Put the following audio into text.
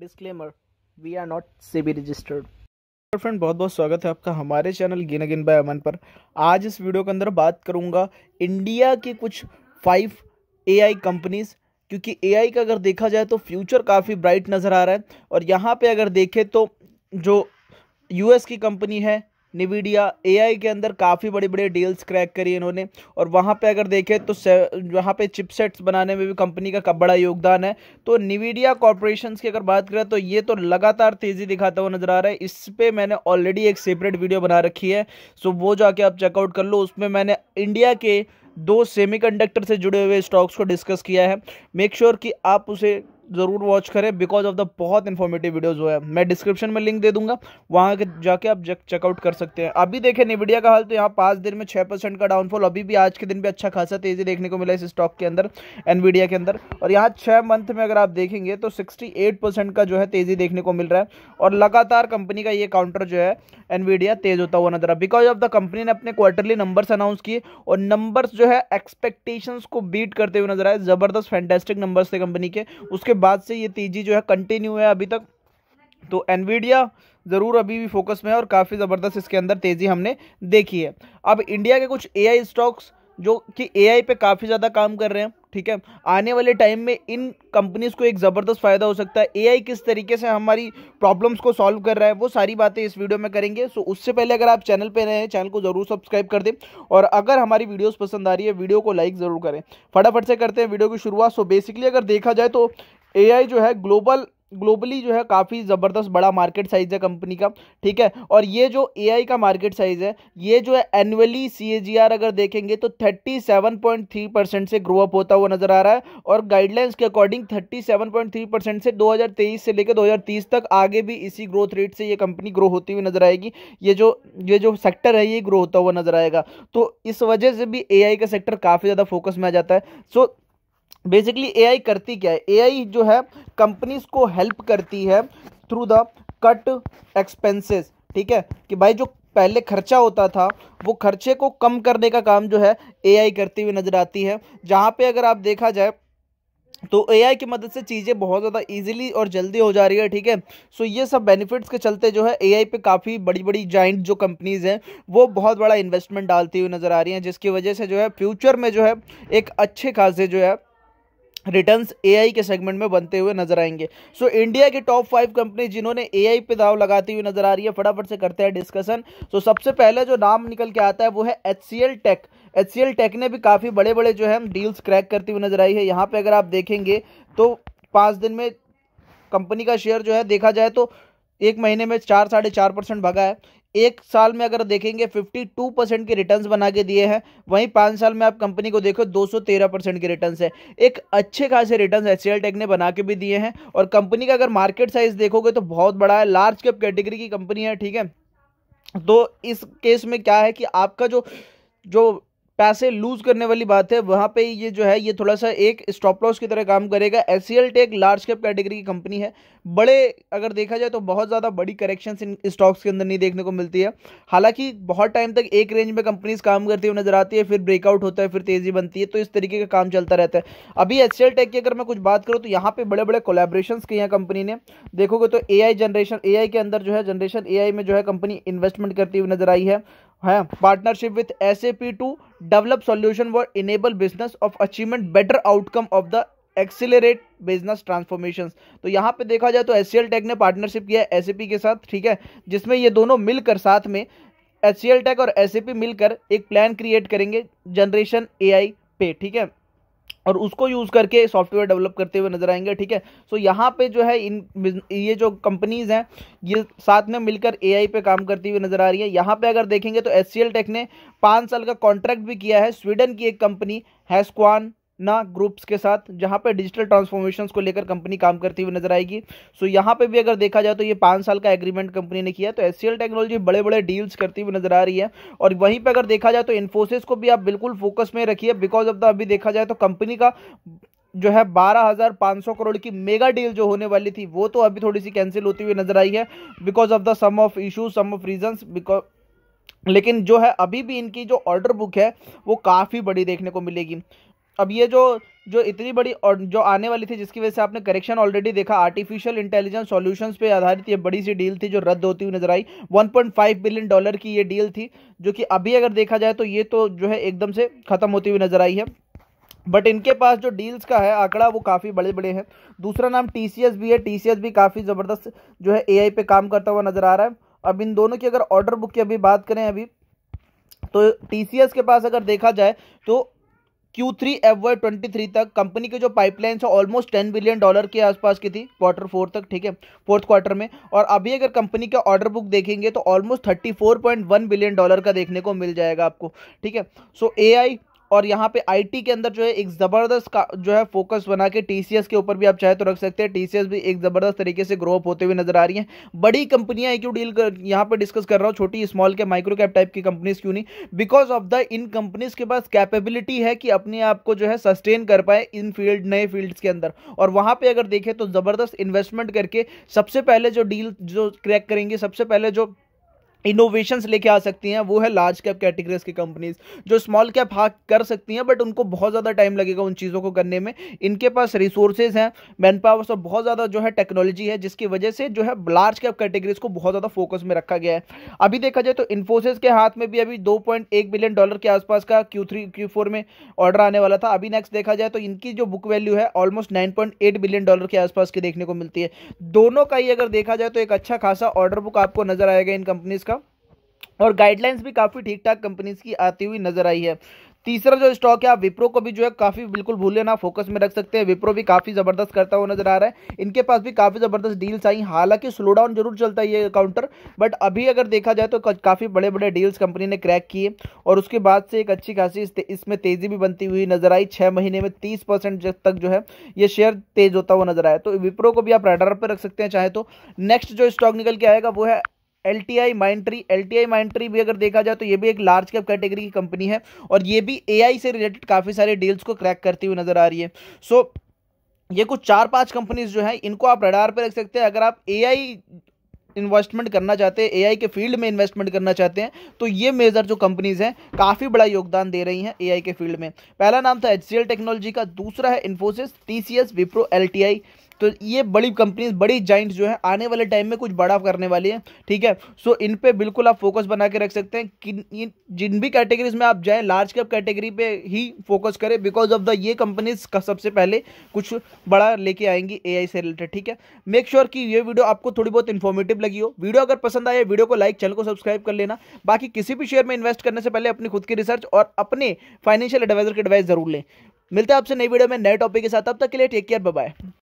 disclaimer we are not SEBI registered friend बहुत बहुत स्वागत है आपका हमारे चैनल गिन अगिन बाय अमन पर आज इस वीडियो के अंदर बात करूंगा इंडिया की कुछ फाइव एआई कंपनीज़ क्योंकि एआई का अगर देखा जाए तो फ्यूचर काफ़ी ब्राइट नज़र आ रहा है और यहाँ पे अगर देखें तो जो यूएस की कंपनी है निविडिया एआई के अंदर काफ़ी बड़ी बड़ी डील्स क्रैक करी इन्होंने और वहाँ पे अगर देखें तो वहाँ पे चिपसेट्स बनाने में भी कंपनी का बड़ा योगदान है तो निविडिया कॉरपोरेशन की अगर बात करें तो ये तो लगातार तेज़ी दिखाता हुआ नज़र आ रहा है इस पर मैंने ऑलरेडी एक सेपरेट वीडियो बना रखी है सो वो जाके आप चेकआउट कर लो उसमें मैंने इंडिया के दो सेमीकंडक्टर से जुड़े हुए स्टॉक्स को डिस्कस किया है मेक श्योर sure कि आप उसे ज़रूर वॉच करें बिकॉज ऑफ द बहुत इन्फॉर्मेटिव वीडियोज़ हुआ है मैं डिस्क्रिप्शन में लिंक दे दूंगा वहाँ के जाके आप चेकआउट कर सकते हैं अभी देखें निविडिया का हाल तो यहाँ पाँच दिन में छः परसेंट का डाउनफॉल अभी भी आज के दिन भी अच्छा खासा तेज़ी देखने को मिला इस स्टॉक के अंदर एनविडिया के अंदर और यहाँ छः मंथ में अगर आप देखेंगे तो सिक्सटी एट परसेंट का जो है तेज़ी देखने को मिल रहा है और लगातार कंपनी का ये काउंटर जो है एनविडिया तेज़ होता हुआ नजर आ बिकॉज ऑफ द कंपनी ने अपने क्वार्टरली नंबर्स अनाउंस किए और नंबर्स जो है एक्सपेक्टेशंस को बीट करते हुए नजर आए ज़बरदस्त फैंटेस्टिक नंबर्स थे कंपनी के उसके बाद से ये तेज़ी जो है कंटिन्यू है अभी तक तो एनवीडिया ज़रूर अभी भी फोकस में है और काफ़ी ज़बरदस्त इसके अंदर तेज़ी हमने देखी है अब इंडिया के कुछ एआई स्टॉक्स जो कि एआई पे काफ़ी ज़्यादा काम कर रहे हैं ठीक है आने वाले टाइम में इन कंपनीज़ को एक ज़बरदस्त फ़ायदा हो सकता है एआई किस तरीके से हमारी प्रॉब्लम्स को सॉल्व कर रहा है वो सारी बातें इस वीडियो में करेंगे सो उससे पहले अगर आप चैनल पर नए हैं चैनल को ज़रूर सब्सक्राइब कर दें और अगर हमारी वीडियोज़ पसंद आ रही है वीडियो को लाइक ज़रूर करें फटाफट से करते हैं वीडियो की शुरुआत सो बेसिकली अगर देखा जाए तो ए जो है ग्लोबल ग्लोबली जो है काफ़ी ज़बरदस्त बड़ा मार्केट साइज़ है कंपनी का ठीक है और ये जो ए का मार्केट साइज़ है ये जो है एनुअली सी अगर देखेंगे तो 37.3 परसेंट से ग्रो अप होता हुआ नज़र आ रहा है और गाइडलाइंस के अकॉर्डिंग 37.3 परसेंट से 2023 से लेकर 2030 तक आगे भी इसी ग्रोथ रेट से ये कंपनी ग्रो होती हुई नज़र आएगी ये जो ये जो सेक्टर है ये ग्रो होता हुआ नज़र आएगा तो इस वजह से भी ए का सेक्टर काफ़ी ज़्यादा फोकस में आ जाता है सो so, बेसिकली एआई करती क्या है एआई जो है कंपनीज को हेल्प करती है थ्रू द कट एक्सपेंसेस ठीक है कि भाई जो पहले खर्चा होता था वो खर्चे को कम करने का काम जो है एआई करती हुई नज़र आती है जहाँ पे अगर आप देखा जाए तो एआई की मदद से चीज़ें बहुत ज़्यादा इजीली और जल्दी हो जा रही है ठीक है सो ये सब बेनिफिट्स के चलते जो है एआई पे काफ़ी बड़ी बड़ी जॉइंट जो कंपनीज़ हैं वो बहुत बड़ा इन्वेस्टमेंट डालती हुई नज़र आ रही हैं जिसकी वजह से जो है फ्यूचर में जो है एक अच्छे खासे जो है रिटर्न्स एआई के सेगमेंट में बनते हुए नजर आएंगे सो so, इंडिया की टॉप फाइव कंपनी जिन्होंने एआई पे दाव लगाती हुई नजर आ रही है फटाफट से करते हैं डिस्कशन सो so, सबसे पहले जो नाम निकल के आता है वो है H C Tech H C Tech ने भी काफ़ी बड़े बड़े जो है डील्स क्रैक करती हुई नजर आई है यहाँ पर अगर आप देखेंगे तो पाँच दिन में कंपनी का शेयर जो है देखा जाए तो एक महीने में चार साढ़े चार परसेंट भगा है एक साल में अगर देखेंगे 52 परसेंट के रिटर्न बना के दिए हैं वहीं पाँच साल में आप कंपनी को देखो 213 परसेंट के रिटर्न है एक अच्छे खासे रिटर्न एच टेक ने बना के भी दिए हैं और कंपनी का अगर मार्केट साइज देखोगे तो बहुत बड़ा है लार्ज कैप कैटेगरी की कंपनी है ठीक है तो इस केस में क्या है कि आपका जो जो पैसे लूज करने वाली बात है वहाँ पे ये जो है ये थोड़ा सा एक स्टॉप लॉस की तरह काम करेगा S Tech large cap category की कंपनी है बड़े अगर देखा जाए तो बहुत ज़्यादा बड़ी करेक्शंस इन स्टॉक्स के अंदर नहीं देखने को मिलती है हालांकि बहुत टाइम तक एक रेंज में कंपनीज काम करती हुई नजर आती है फिर ब्रेकआउट होता है फिर तेज़ी बनती है तो इस तरीके का काम चलता रहता है अभी एस टेक की अगर मैं कुछ बात करूँ तो यहाँ पे बड़े बड़े कोलेब्रेशन किए हैं कंपनी ने देखोगे तो ए जनरेशन ए के अंदर जो है जनरेशन ए में जो है कंपनी इन्वेस्टमेंट करती हुई नजर आई है है partnership with S A P to develop solution for enable business of achievement better outcome of the accelerate business transformation तो यहाँ पे देखा जाए तो एस टेक ने पार्टनरशिप किया है एस ए पी के साथ ठीक है जिसमें ये दोनों मिलकर साथ में एच टेक और एस ए पी मिलकर एक प्लान क्रिएट करेंगे जनरेशन ए आई पे ठीक है और उसको यूज़ करके सॉफ्टवेयर डेवलप करते हुए नजर आएंगे ठीक है सो यहाँ पे जो है इन ये जो कंपनीज़ हैं ये साथ में मिलकर एआई पे काम करती हुई नजर आ रही है यहाँ पे अगर देखेंगे तो एस टेक ने पाँच साल का कॉन्ट्रैक्ट भी किया है स्वीडन की एक कंपनी हैस्कवान ना ग्रुप्स के साथ जहाँ पे डिजिटल ट्रांसफॉर्मेशन को लेकर कंपनी काम करती हुई नजर आएगी सो so, यहाँ पे भी अगर देखा जाए तो ये पाँच साल का एग्रीमेंट कंपनी ने किया तो एस टेक्नोलॉजी बड़े बड़े डील्स करती हुई नजर आ रही है और वहीं पर अगर देखा जाए तो इन्फोसिस को भी आप बिल्कुल फोकस में रखिए बिकॉज ऑफ द अभी देखा जाए तो कंपनी का जो है बारह हज़ार पाँच सौ करोड़ की मेगा डील जो होने वाली थी वो तो अभी थोड़ी सी कैंसिल होती हुई नजर आई है because of the some of issues some of reasons because लेकिन जो है अभी भी इनकी जो ऑर्डर बुक है वो काफ़ी बड़ी देखने को मिलेगी अब ये जो जो इतनी बड़ी और जो आने वाली थी जिसकी वजह से आपने करेक्शन ऑलरेडी देखा आर्टिफिशियल इंटेलिजेंस सॉल्यूशंस पे आधारित ये बड़ी सी डील थी जो रद्द होती हुई नजर आई 1.5 बिलियन डॉलर की ये डील थी जो कि अभी अगर देखा जाए तो ये तो जो है एकदम से ख़त्म होती हुई नजर आई है बट इनके पास जो डील्स का है आंकड़ा वो काफ़ी बड़े बड़े हैं दूसरा नाम टी भी है टी भी काफ़ी ज़बरदस्त जो है ए पे काम करता हुआ नज़र आ रहा है अब इन दोनों की अगर ऑर्डर बुक की अभी बात करें अभी तो टी के पास अगर देखा जाए तो ट्वेंटी थ्री तक कंपनी के जो पाइपलाइंस है ऑलमोस्ट 10 बिलियन डॉलर के आसपास की थी क्वार्टर फोर तक ठीक है फोर्थ क्वार्टर में और अभी अगर कंपनी का ऑर्डर बुक देखेंगे तो ऑलमोस्ट 34.1 बिलियन डॉलर का देखने को मिल जाएगा आपको ठीक है सो ए आई और यहाँ पे आईटी के अंदर जो है एक ज़बरदस्त का जो है फोकस बना के टीसीएस के ऊपर भी आप चाहे तो रख सकते हैं टीसीएस भी एक ज़बरदस्त तरीके से ग्रो अप होते हुए नजर आ रही हैं बड़ी कंपनियां क्यों डील कर यहाँ पर डिस्कस कर रहा हूँ छोटी स्मॉल के माइक्रो कैप टाइप की कंपनीज क्यों नहीं बिकॉज ऑफ द इन कंपनीज के पास कैपेबिलिटी है कि अपने आप को जो है सस्टेन कर पाए इन फील्ड नए फील्ड्स के अंदर और वहाँ पर अगर देखें तो ज़बरदस्त इन्वेस्टमेंट करके सबसे पहले जो डील जो क्रैक करेंगे सबसे पहले जो इनोवेशंस लेके आ सकती हैं वो है लार्ज कैप कैटेगरीज की कंपनीज जो स्मॉल कैप हाँ कर सकती हैं बट उनको बहुत ज़्यादा टाइम लगेगा उन चीज़ों को करने में इनके पास रिसोर्सेज हैं मैन पावर्स और बहुत ज़्यादा जो है टेक्नोलॉजी है जिसकी वजह से जो है लार्ज कैप कैटेगरीज को बहुत ज़्यादा फोकस में रखा गया है अभी देखा जाए तो इन्फोसिस के हाथ में भी अभी दो बिलियन डॉलर के आसपास का क्यू थ्री में ऑर्डर आने वाला था अभी नेक्स्ट देखा जाए तो इनकी जो बुक वैल्यू है ऑलमोस्ट नाइन बिलियन डॉलर के आसपास की देखने को मिलती है दोनों का ही अगर देखा जाए तो एक अच्छा खासा ऑर्डर बुक आपको नजर आएगा इन कंपनीज का और गाइडलाइंस भी काफ़ी ठीक ठाक कंपनीज की आती हुई नजर आई है तीसरा जो स्टॉक है आप विप्रो को भी जो है काफ़ी बिल्कुल भूल लेना फोकस में रख सकते हैं विप्रो भी काफ़ी ज़बरदस्त करता हुआ नजर आ रहा है इनके पास भी काफ़ी ज़बरदस्त डील्स आई हालांकि स्लो डाउन जरूर चलता है ये काउंटर बट अभी अगर देखा जाए तो काफ़ी बड़े बड़े डील्स कंपनी ने क्रैक किए और उसके बाद से एक अच्छी खासी इसमें तेज़ी भी बनती हुई नजर आई छह महीने में तीस तक जो है ये शेयर तेज़ होता हुआ नजर आया तो विप्रो को भी आप रेडर पर रख सकते हैं चाहे तो नेक्स्ट जो स्टॉक निकल के आएगा वो है L T I Mindtree L T I Mindtree भी अगर देखा जाए तो ये भी एक लार्ज कैप कैटेगरी की कंपनी है और ये भी ए आई से रिलेटेड काफ़ी सारे डील्स को क्रैक करती हुई नजर आ रही है सो so, ये कुछ चार पांच कंपनीज जो हैं इनको आप रडार पर रख सकते हैं अगर आप ए आई इन्वेस्टमेंट करना चाहते हैं एआई के फील्ड में इन्वेस्टमेंट करना चाहते हैं तो ये मेजर जो कंपनीज हैं काफ़ी बड़ा योगदान दे रही हैं एआई के फील्ड में पहला नाम था एच टेक्नोलॉजी का दूसरा है Infosys T C S Wipro L तो ये बड़ी कंपनीज बड़ी जाइंट जो है आने वाले टाइम में कुछ बड़ा करने वाली है ठीक है सो इन पे बिल्कुल आप फोकस बना के रख सकते हैं कि जिन भी कैटेगरीज में आप जाए लार्ज कैप कैटेगरी पे ही फोकस करें बिकॉज ऑफ द ये कंपनीज का सबसे पहले कुछ बड़ा लेके आएंगी ए से रिलेटेड ठीक है मेक श्योर sure कि ये वीडियो आपको थोड़ी बहुत इन्फॉर्मेटिव लगी हो वीडियो अगर पसंद आए वीडियो को लाइक चैनल को सब्सक्राइब कर लेना बाकी किसी भी शेयर में इन्वेस्ट करने से पहले अपनी खुद की रिसर्च और अपने फाइनेंशियल एडवाइजर की एडवाइस जरूर लें मिलते हैं आपसे नई वीडियो में नए टॉपिक के साथ अब तक के लिए टेक केयर बाय